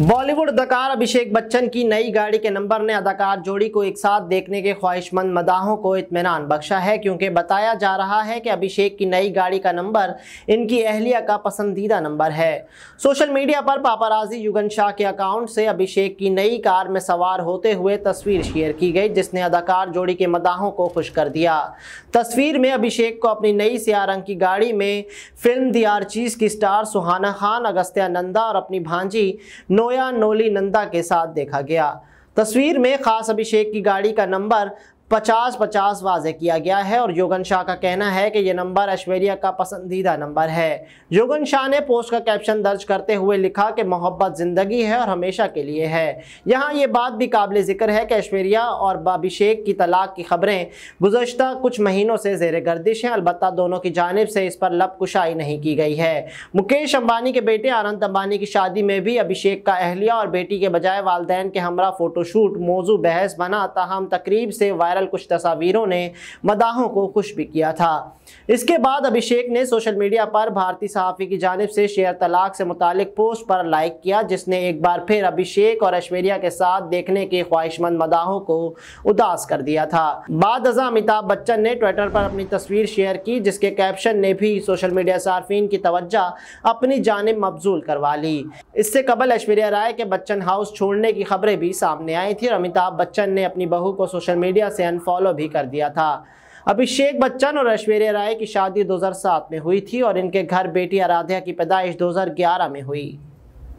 बॉलीवुड अदाकार अभिषेक बच्चन की नई गाड़ी के नंबर ने अदाकार जोड़ी को एक साथ देखने के ख्वाहिशमंद मदाहों को इतमान बख्शा है क्योंकि बताया जा रहा है कि अभिषेक की नई गाड़ी का नंबर इनकी अहलिया का पसंदीदा नंबर है सोशल मीडिया पर पापाराजी युगन शाह के अकाउंट से अभिषेक की नई कार में सवार होते हुए तस्वीर शेयर की गई जिसने अदाकार जोड़ी के मदाहों को खुश कर दिया तस्वीर में अभिषेक को अपनी नई सिया रंग की गाड़ी में फिल्म दी आर्चीज की स्टार सुहाना खान अगस्त्या नंदा और अपनी भांजी नोया नोली नंदा के साथ देखा गया तस्वीर में खास अभिषेक की गाड़ी का नंबर पचास पचास वाज किया गया है और योगन शाह का कहना है कि यह नंबर ऐश्वर्या का पसंदीदा नंबर है योगन शाह ने पोस्ट का कैप्शन दर्ज करते हुए लिखा कि मोहब्बत ज़िंदगी है और हमेशा के लिए है यहाँ ये बात भी काबिल ज़िक्र है कि ऐश्वर्या और अभिषेक की तलाक की खबरें गुजशत कुछ महीनों से जेर गर्दिश हैं अलबत् दोनों की जानब से इस पर लब कुशाई नहीं की गई है मुकेश अम्बानी के बेटे आनंद अम्बानी की शादी में भी अभिषेक का अहलिया और बेटी के बजाय वालदेन के हमरा फ़ोटोशूट मौजू बहस बना तहम तकरीब से वायरल वायरल कुछ तस्वीरों ने मदाहों को खुश भी किया था इसके बाद अभिषेक ने सोशल मीडिया पर भारतीय सहाफ़ी की जानब से शेयर तलाक से मुतालिक पोस्ट पर लाइक किया जिसने एक बार फिर अभिषेक और ऐश्वर्या के साथ देखने के ख्वाहिशमंद मदाहों को उदास कर दिया था बाद अजा अमिताभ बच्चन ने ट्विटर पर अपनी तस्वीर शेयर की जिसके कैप्शन ने भी सोशल मीडिया सार्फिन की तवज्जह अपनी जानब मबजूल करवा ली इससे कबल ऐश्वर्या राय के बच्चन हाउस छोड़ने की खबरें भी सामने आई थी और अमिताभ बच्चन ने अपनी बहू को सोशल मीडिया से अनफॉलो भी कर दिया था अभिषेक बच्चन और ऐश्वर्या राय की शादी 2007 में हुई थी और इनके घर बेटी आराध्या की पैदाइश 2011 में हुई